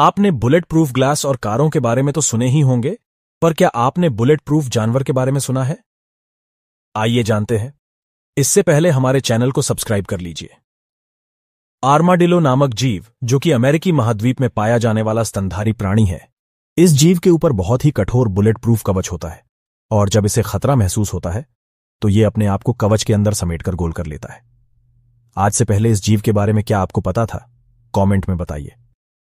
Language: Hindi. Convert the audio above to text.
आपने बुलेट प्रूफ ग्लास और कारों के बारे में तो सुने ही होंगे पर क्या आपने बुलेट प्रूफ जानवर के बारे में सुना है आइए जानते हैं इससे पहले हमारे चैनल को सब्सक्राइब कर लीजिए आर्माडिलो नामक जीव जो कि अमेरिकी महाद्वीप में पाया जाने वाला स्तनधारी प्राणी है इस जीव के ऊपर बहुत ही कठोर बुलेट प्रूफ कवच होता है और जब इसे खतरा महसूस होता है तो ये अपने आप को कवच के अंदर समेटकर गोल कर लेता है आज से पहले इस जीव के बारे में क्या आपको पता था कमेंट में बताइए